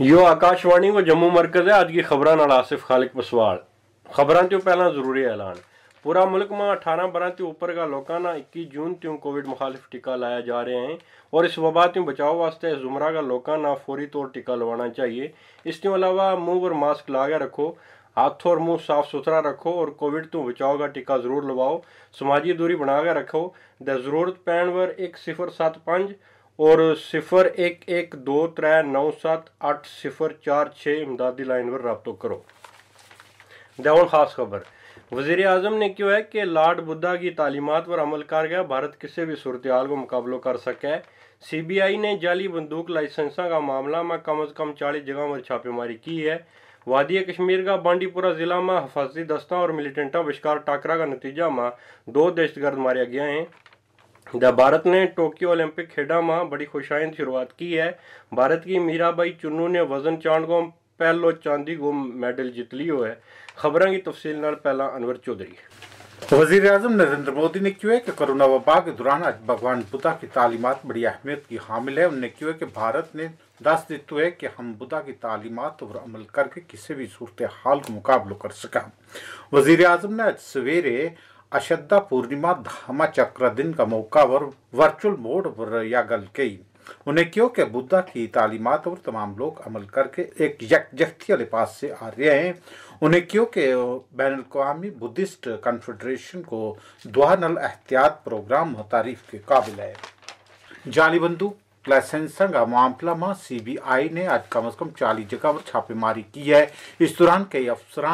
यो आकाशवाणी व जम्मू मरकज़ है अज की खबर आसिफ खालिक पसवाल खबर त्यों पहला जरूरी ऐलान पूरा मुल्क में अठारह बरह तो उपर का लोगों ने इक्की जून त्यों कोविड मुखालिफ टीका लाया जा रहे हैं और इस वबा त्यों बचाव वास्ते जुमरा का लोगों ने फौरी तौर टीका लवाना चाहिए इस तू अलावा मुँह और मास्क ला के रखो हाथ और मुंह साफ सुथरा रखो और कोविड तो बचाओ का टीका जरूर लवाओ समाजी दूरी बना के रखो द जरूरत पैण पर एक सिफर सत्त पाँच और सिफर एक एक दो त्रै नौ सत्त अट्ठ सिफर चार छः इमदादी लाइन पर रबतों करो देवन खास खबर वजीर अजम ने क्यों है कि लाड बुद्धा की तालीमत पर अमल कर गया भारत किसी भी सूरत को मुकाबलो कर सके सी बी आई ने जाली बंदूक लाइसेंसा का मामला में कम अज़ कम चालीस जगह पर छापेमारी की है वादी कश्मीर का बांडीपुरा ज़िला में हफाजती दस्ता और मिलिटेंटा बशकार टाकरा का नतीजा में दो दहशतगर्द मारे गए हैं जब भारत ने टोक्यो ओलंपिक खेडा में बड़ी खुशाइन शुरुआत की है भारत की मीराबाई चुन्नू ने वजन चाण को पहलो चांदी गुम मेडल जीत लियो है खबर की तफसील पहला अनवर चौधरी वजीर अजम नरेंद्र मोदी ने क्यों है कि कोरोना वबा के दौरान आज भगवान बुद्धा की तालीमत बड़ी अहमियत की हामिल है उन्होंने है कि भारत ने दस देते तो है कि हम बुद्धा की तालीमत और अमल करके किसी भी सूरत हाल का मुकाबला कर सका वजीर अजम ने आज सवेरे अशद्धा पूर्णिमा चक्र दिन का मौका वर, वर्चुअल मोड पर या गल कई उन्हें क्यों के बुद्धा की तालीमत और तमाम लोग अमल करके एक यकजहती लिपास से आ रहे हैं उन्हें क्यों के बैन अवी बुद्धिस्ट कन्फेडरेशन को दुआ नल एहतियात प्रोग्राम तारीफ के काबिल है जाली बंदूक का मामला में सीबीआई ने आज कम अज कम चालीस जगह पर छापेमारी की है इस दौरान कई अफसर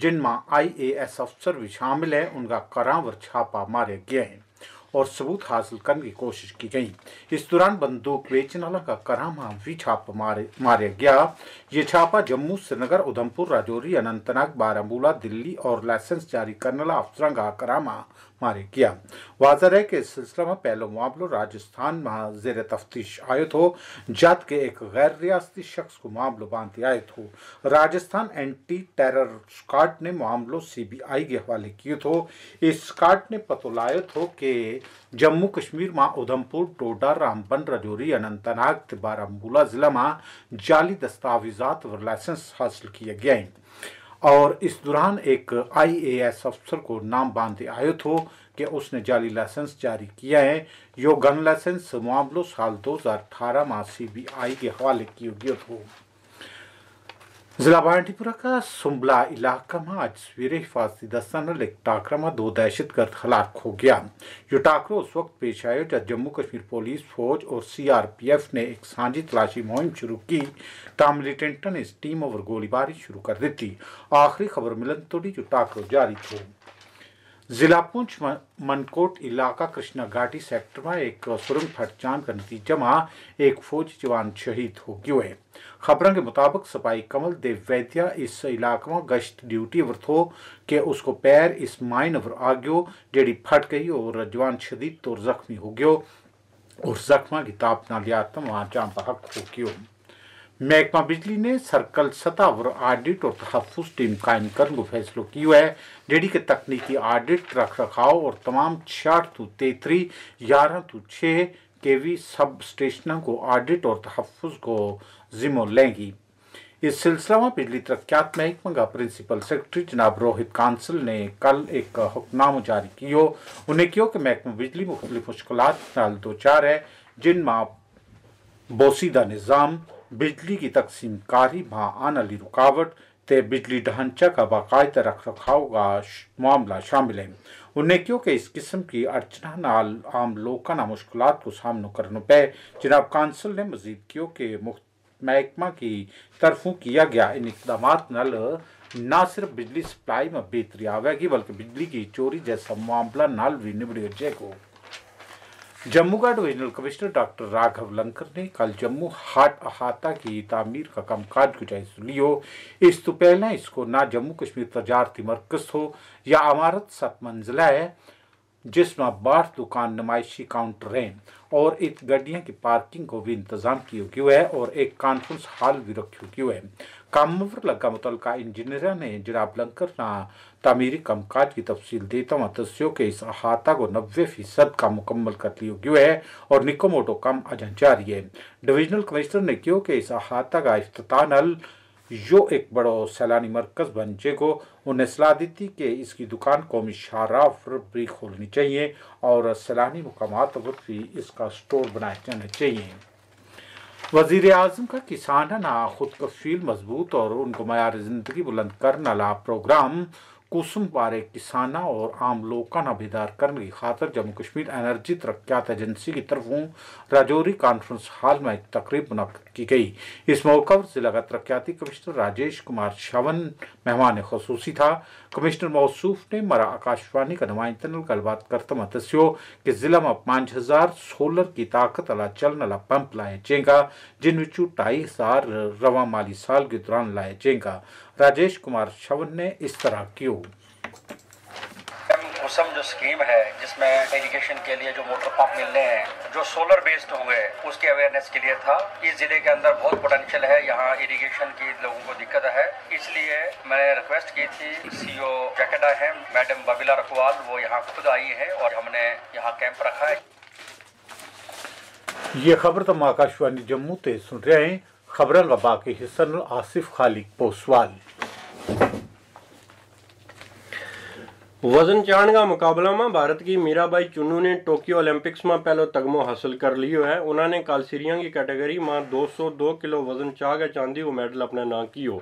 जिनमें आईएएस अफसर भी शामिल है उनका करा पर छापा मारे गए हैं और सबूत हासिल करने की कोशिश की गई इस दौरान बंदूक बेचने वाला का करामा भी छापा मारे मारे गया ये छापा जम्मू श्रीनगर उधमपुर राजौरी अनंतनाग बारामूला दिल्ली और लाइसेंस जारी करने वाला अफसर का करामा मारे गया वाजर है कि इस सिलसिले में पहलो मामलो राजस्थान में जेर तफ्तीश आयो थो जद के एक गैर रियासती शख्स को मामलो बांधे आयो थो राजस्थान एंटी टेरर स्कॉट ने मामलो सीबीआई के हवाले किए थो तो इस स्कॉट ने पतो लायो तो थो कि जम्मू कश्मीर में उधमपुर डोडा रामबन रजौरी अनंतनाग बारामूला जिला में जाली दस्तावेजात और लाइसेंस हासिल किए गए और इस दौरान एक आईएएस अफसर को नाम बांधे आयु हो कि उसने जाली लाइसेंस जारी किया है यो गन लाइसेंस मामलों साल 2018 बी आई के हवाले की गई हो जिला बांडीपुरा का सुम्बला इलाका में आज सवेरे हिफाजती दस्ता ने एक टाकरा में दो दहशतगर्द हलाक हो गया ये टाकरा उस वक्त पेश आया जब जम्मू कश्मीर पुलिस फौज और सीआरपीएफ ने एक सांझी तलाशी मुहिम शुरू की तब मिलिटेंटों ने इस टीम ओवर गोलीबारी शुरू कर दी आखिरी खबर मिलन तोड़ी जो टाकर जारी थी जिला पुंछ मनकोट इलाका कृष्णा घाटी सेक्टर में एक सुरंग फट फटजान का नतीजा में एक फौज जवान शहीद हो गए खबरों के मुताबिक सपाई कमल देव वैद्या इस इलाके में गश्त ड्यूटी पर थो कि उसको पैर इस माइन पर आ गयो जेडी फट गई और जवान शदीद तौर जख्मी हो गयो और जख्मा की ताप ना लिया तो वहां जान बहक हो गयो महकमा बिजली ने सर्कल सतह पर ऑडिट और तहफ़ टीम कायम करने को फैसलो किया है जेडी के तकनीकी ऑडिट रख रखाव और तमाम छियाठ तो तेतरी ग्यारह तो छः के वी सब स्टेशनों को ऑडिट और तहफुज को जिम्मो लेंगी इस सिलसिला में बिजली तरक्यात महकमा का प्रिंसिपल सेक्रेटरी जनाब रोहित कांसल ने कल एक हुक्मनामो जारी किया उन्हें क्यों कि महकमा बिजली मुख्तलिफ मुश्किल दो चार है जिनमें बोसीदा निज़ाम बिजली की तकसीमकारी आने आनली रुकावट ते बिजली ढांचा का बाकायदा रख रखाव का मामला शामिल है उन्हें क्योंकि इस किस्म की अड़चना नाल आम लोगों मुश्किल को सामना करना पे जनाब कौंसिल ने मजीद क्यों के महकमा की तरफों किया गया इन इकदाम न ना सिर्फ बिजली सप्लाई में बेहतरी आवेगी बल्कि बिजली की चोरी जैसा मामला नाल भी निबड़े जाएगा जम्मू का divisional commissioner doctor Raghav Langar ने कल जम्मू हाट अहाता की तामीर का कामकाज गुजाइश लियो इस तो पहले इसको ना जम्मू कश्मीर तजारती मरकज हो या अमारत सत मंजिला है जिसमें बाढ़ दुकान नुमाइशी काउंटर हैं और इत गड्डिया की पार्किंग को भी इंतजाम किया है और एक कॉन्फ्रेंस हॉल भी रखी है कामवर लगा मुतल इंजीनियर ने जनाब लंकर ना तमीरी कामकाज की तफसील देता हुआ तस्यों के इस अहाता को नब्बे फीसद का मुकम्मल कर लिया है और निकोमोटो काम अजन जारी है डिविजनल कमिश्नर ने क्यों के इस अहाता का अफ्तान यो एक बड़ो सैलानी मरकज़ बन जेको उन्हें सलाह दी थी कि इसकी दुकान कौमी शाहराह पर भी खोलनी चाहिए और सैलानी मकाम पर भी इसका स्टोर बनाया जाना चाहिए वजीर अजम का किसान ना खुद कफील मजबूत और उनको मैार ज़िंदगी बुलंद करना ला प्रोग्राम कुसुम बारे किसाना और आम का बेदार करने की खातर जम्मू कश्मीर एनर्जी तरक्यात एजेंसी की तरफ राजौरी कॉन्फ्रेंस हॉल में एक तकरीब मुनद की गई इस मौके पर जिला का तरक्याती कमिश्नर राजेश कुमार शवन मेहमान खसूसी था कमिश्नर मौसूफ ने मरा आकाशवाणी का नुमाइंदन गलबात करते हुए दस्यो कि जिला में पांच हज़ार सोलर की ताकत अला चलन वाला पंप लाया जाएगा जिन विचू ढाई हज़ार रवा माली साल के दौरान लाया जाएगा राजेश कुमार शवन ने इस तरह क्यों मौसम जो स्कीम है जिसमें इरिगेशन के लिए जो मोटर पंप मिलने हैं जो सोलर बेस्ड होंगे उसके अवेयरनेस के लिए था इस जिले के अंदर बहुत पोटेंशियल है यहाँ इरिगेशन की लोगों को दिक्कत है इसलिए मैंने रिक्वेस्ट की थी सीईओ जैकेडा है मैडम बबीला रखवाल वो यहाँ खुद आई है और हमने यहाँ कैंप रखा है ये खबर तो आकाशवाणी जम्मू से सुन रहे हैं खबर का बाकी हिस्सा आसिफ खालिक पोसवाल વજન ચાણના મુકાબલામાં ભારત की मीराबाई चुन्नू ने टोक्यो ओलंपिक्स में पहलो तगमो हासिल कर लियो है उन्होंने कालसीरिया की कैटेगरी में 202 किलो वजन चाह के चांदी को मेडल अपने नाम कियो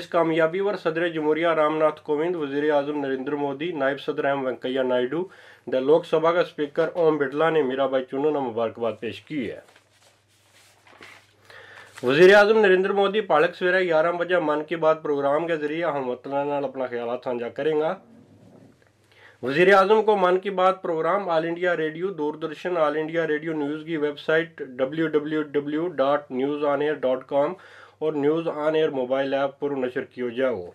इस कामयाबी पर सदर जमहूरिया रामनाथ कोविंद वजीर आजम नरेंद्र मोदी नायब सदर एम वेंकैया नायडू द लोकसभा का स्पीकर ओम बिड़ला ने मीराबाई चुन्नू ने मुबारकबाद पेश की है वजीर आजम नरेंद्र मोदी पालक सवेरे ग्यारह बजे मन की बात प्रोग्राम के जरिए हम वतन अपना ख्याल साझा करेंगे वजीर अजम को Mann ki Baat program all India radio Doordarshan all India radio news की website W W W dot news on air dot com और news on air mobile app पर नशर किया जाओ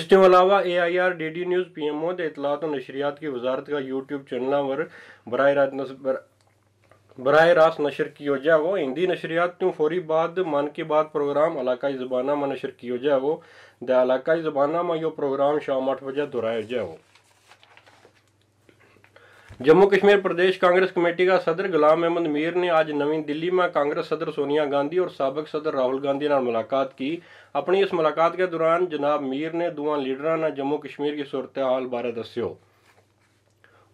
इसके अलावा A I R D D news P M O इतलात और नशरियात की वजारत का यूट्यूब चैनल पर बर बर रास्त नशर किया जाओ हिंदी नशरियात क्यों फौरी बाद मन की बात प्रोग्राम इलाकाई ज़बाना में नशर किया जाओ द इलाकाई ज़बाना में यो प्रोग्राम शाम आठ बजे दोहराया जाओ जम्मू कश्मीर प्रदेश कांग्रेस कमेटी का सदर गुलाम अहमद मीर ने आज नवी दिल्ली में कांग्रेस सदर सोनिया गांधी और सबक सदर राहुल गांधी ने मुलाकात की अपनी इस मुलाकात के दौरान जनाब मीर ने दुआ लीडर ने जम्मू कश्मीर की सूरत हाल बारे दस्यो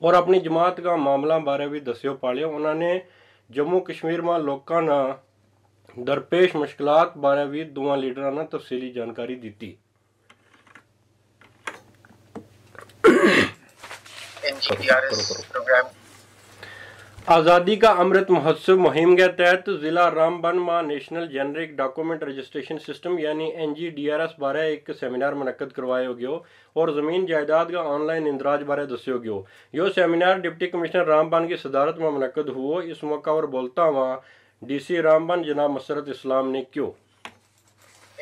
और अपनी जमात का मामला बारे भी दस्यो पालियो उन्होंने जम्मू कश्मीर में लोगों दरपेश मुश्किल बारे भी दुआ लीडर ने तफसीली जानकारी दी आज़ादी का अमृत महोत्सव मुहिम के तहत ज़िला रामबन मा national generic document registration system यानी N G D R S बारे एक सेमिनार मुनद करवाया गयो और ज़मीन जायदाद का ऑनलाइन इंदराज बारे दस्यो गयो यो सेमिनार डिप्टी कमिश्नर रामबन की सदारत में मुनद हुआ इस मौका पर बोलता हुआ डी सी रामबन जनाब मसरत इस्लाम ने क्यों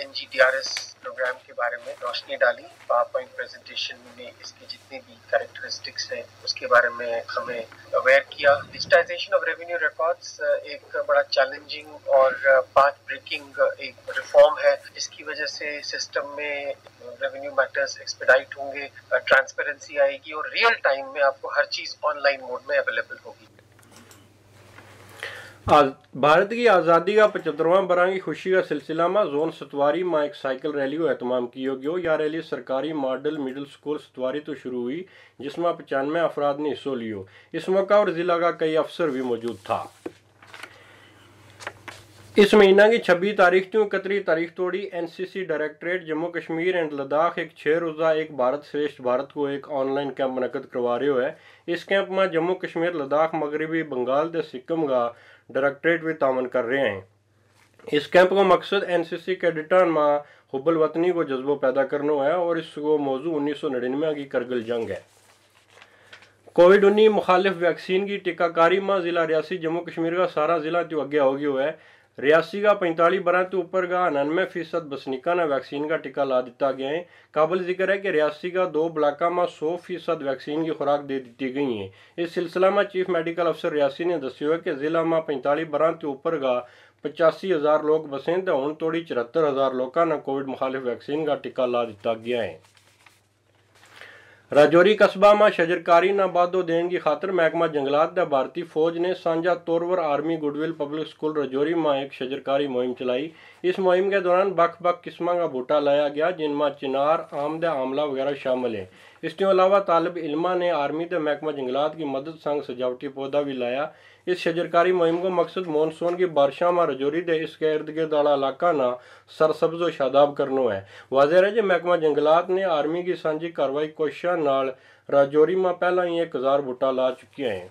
N G D R S program के बारे में रोशनी डाली पावर पॉइंट प्रेजेंटेशन में इसकी जितनी भी करेक्टरिस्टिक्स हैं उसके बारे में हमें अवेयर किया डिजिटाइजेशन ऑफ रेवेन्यू रिकॉर्ड्स एक बड़ा चैलेंजिंग और पाथ ब्रेकिंग एक रिफॉर्म है जिसकी वजह से सिस्टम में रेवेन्यू मैटर्स एक्सपेडाइट होंगे ट्रांसपेरेंसी आएगी और रियल टाइम में आपको हर चीज ऑनलाइन मोड में अवेलेबल होगी भारत की आज़ादी का पचहत्तरवां बरंग खुशी का सिलसिला में जोन सतवारी में एक साइकिल रैली को अहतमाम किया गया यह रैली सरकारी मॉडल मिडिल स्कूल सतवारी तो शुरू हुई जिसमें पचानवे अफराद ने हिस्सों लियो इस मौका और ज़िला का कई अफसर भी मौजूद था इस महीना की छब्बीस तारीख से इकतीस तारीख तोड़ी NCC directorate Jammu Kashmir and Ladakh एक छः रोज़ा एक भारत श्रेष्ठ भारत को एक ऑनलाइन कैंप मनकद करवा रहे हो है इस कैंप में जम्मू कश्मीर लद्दाख मगरबी बंगाल के सिक्किम का डायरेक्टरेट भी तामन कर रहे हैं इस कैंप का मकसद एन सी सी कैडेटान मां हुबल वतनी को जज्बो पैदा करना है और इसको मौजू उन्नीस सौ नड़िनवे की करगिल जंग है कोविड उन्नीस मुखालिफ वैक्सीन की टीकाकारी मां जिला रियासी जम्मू कश्मीर का सारा जिला जो तो अगे हो गया है रियासी का पैंतालीस तो ऊपर का अनानवे फीसद बसनीका ने वैक्सीन का टीका ला दिता गया है काबिल जिक्र है कि रियासी का दो ब्लाक में सौ फीसद वैक्सीन की खुराक दे दी गई है इस सिलसिला में चीफ मेडिकल अफसर रियासी ने दस है कि जिला में पैंतालीस तो ऊपर का पचासी हज़ार लोग बसें तो हूँ तोड़ी चौहत्तर हज़ार लोगों ने कोविड मुखालिफ वैक्सीन का टीका ला दिता गया है राजौरी कस्बा में शजरकारी नाबादो देने की खातर महकमा जंगलात भारतीय फौज ने सांझा तौरवर army goodwill public school Rajouri में एक शजरकारी मुहिम चलाई इस मुहिम के दौरान बख बख किस्म का बूटा लाया गया जिनमें चिनार आम द आमला वगैरह शामिल है इस तू अलावा तालब इलमा ने आर्मी के महकमा जंगलात की मदद संघ सजावटी पौधा भी लाया इस शजरकारी मुहिम का मकसद मानसून की बारिशों में रजौरी के इस इर्द गिर्द वाला इलाका ना सरसब्जो शादाब करना है वाजह है जो महकमा जंगलात ने आर्मी की सांझी कार्रवाई कोशिशों राजौरी में पहला ही एक हज़ार बूटा ला चुकिया है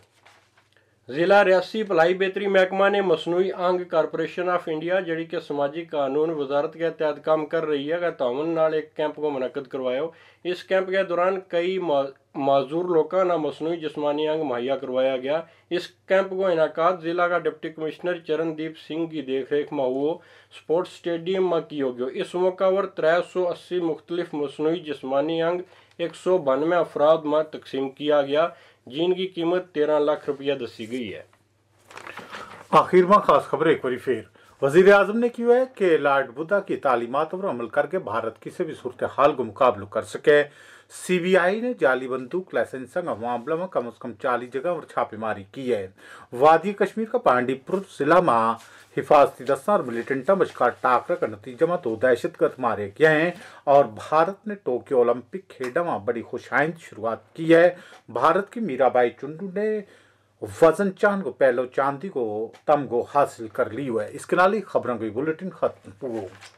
जिला रियासी भलाई बेहतरी महकमा ने मसनूई अंग ਕਾਰਪੋਰੇਸ਼ਨ ਆਫ इंडिया ਜਿਹੜੀ ਕਿ ਸਮਾਜਿਕ कानून वजारत के तहत काम कर रही है ਦਾ न एक कैंप को ਕੋ ਮਨਕਦ इस कैंप के दौरान कई माजूर लोगों ने मसनू जिसमानी अंग मुहैया करवाया गया इस कैंप को इनका जिला का डिप्टी कमिश्नर चरणदीप सिंह की देखरेख में हुआ स्पोर्ट्स स्टेडियम में हो गया इस मौका पर त्रै सौ अस्सी मुख्तलिफ मसनू जिसमानी अंग एक सौ बानवे अफराद में तकसीम किया गया जिनकी कीमत तेरह लाख रुपया दसी गई है आखिर में खास खबर एक बार फिर वजीर अजम ने क्यों है कि लॉर्ड बुद्धा की तालीमत पर अमल करके भारत किसी भी सूरत हाल को मुकाबला कर सके सीबीआई ने जाली बंदूक लाइसेंस संग मामले में कम से कम चालीस जगह पर छापेमारी की है वादी कश्मीर का पांडीपुर जिला में हिफाजती दस्ता और मिलिटेंटा बशकार टाकरा का नतीजा में दो दहशतगर्द मारे गए हैं और भारत ने टोक्यो ओलंपिक खेडा में बड़ी खुशाइंद शुरुआत की है भारत की मीराबाई चुंडू ने वजन चांद को पहलो चांदी को तमगो हासिल कर ली हुआ है इसके नाल ही खबरों की बुलेटिन खत्म हुआ